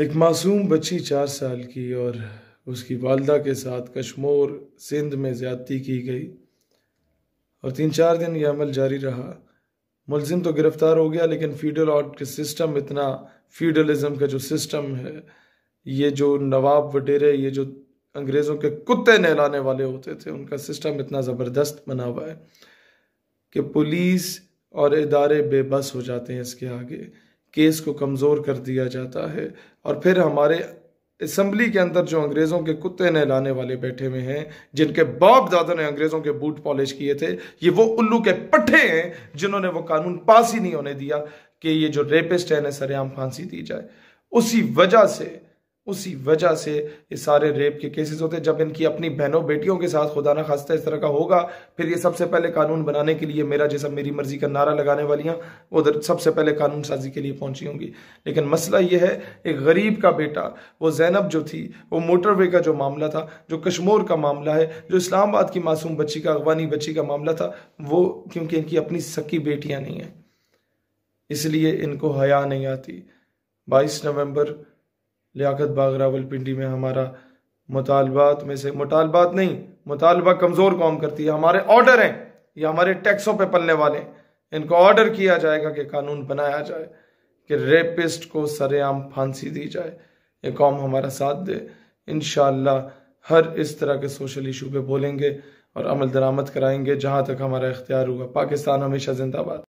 एक मासूम बच्ची चार साल की और उसकी वालदा के साथ कश्मोर सिंध में ज़्यादती की गई और तीन चार दिन यह अमल जारी रहा मुलजिम तो गिरफ्तार हो गया लेकिन फीडल आर्ट के सिस्टम इतना फीडलिज्म का जो सिस्टम है ये जो नवाब वटेरे ये जो अंग्रेज़ों के कुत्ते नहलाने वाले होते थे उनका सिस्टम इतना ज़बरदस्त बना हुआ है कि पुलिस और इदारे बेबस हो जाते हैं इसके आगे केस को कमज़ोर कर दिया जाता है और फिर हमारे असम्बली के अंदर जो अंग्रेज़ों के कुत्ते नहलाने वाले बैठे हुए हैं जिनके बाप दादा ने अंग्रेज़ों के बूट पॉलिश किए थे ये वो उल्लू के पट्टे हैं जिन्होंने वो कानून पास ही नहीं होने दिया कि ये जो रेपिस्ट है इन्हें सरेआम फांसी दी जाए उसी वजह से उसी वजह से ये सारे रेप के केसेस होते हैं जब इनकी अपनी बहनों बेटियों के साथ खुदा ना खास्ता इस तरह का होगा फिर ये सबसे पहले कानून बनाने के लिए मेरा जैसा मेरी मर्जी का नारा लगाने वाली उधर सबसे पहले कानून साजी के लिए पहुंची होंगी लेकिन मसला ये है एक गरीब का बेटा वो जैनब जो थी वो मोटरवे का जो मामला था जो कश्मोर का मामला है जो इस्लामाबाद की मासूम बच्ची का अगवानी बच्ची का मामला था वो क्योंकि इनकी अपनी सक्की बेटियाँ नहीं हैं इसलिए इनको हया नहीं आती बाईस नवम्बर लियाकत बाग रावलपिंडी में हमारा मुतालबात में से मुतालबात नहीं मुतालबा कमज़ोर कौम करती है हमारे ऑर्डर हैं ये हमारे टैक्सों पे पलने वाले हैं इनको ऑर्डर किया जाएगा कि कानून बनाया जाए कि रेपिस्ट को सरेआम फांसी दी जाए ये कौम हमारा साथ दे इन हर इस तरह के सोशल इशू पे बोलेंगे और अमल दरामद कराएंगे जहाँ तक हमारा इख्तियार होगा पाकिस्तान हमेशा जिंदाबाद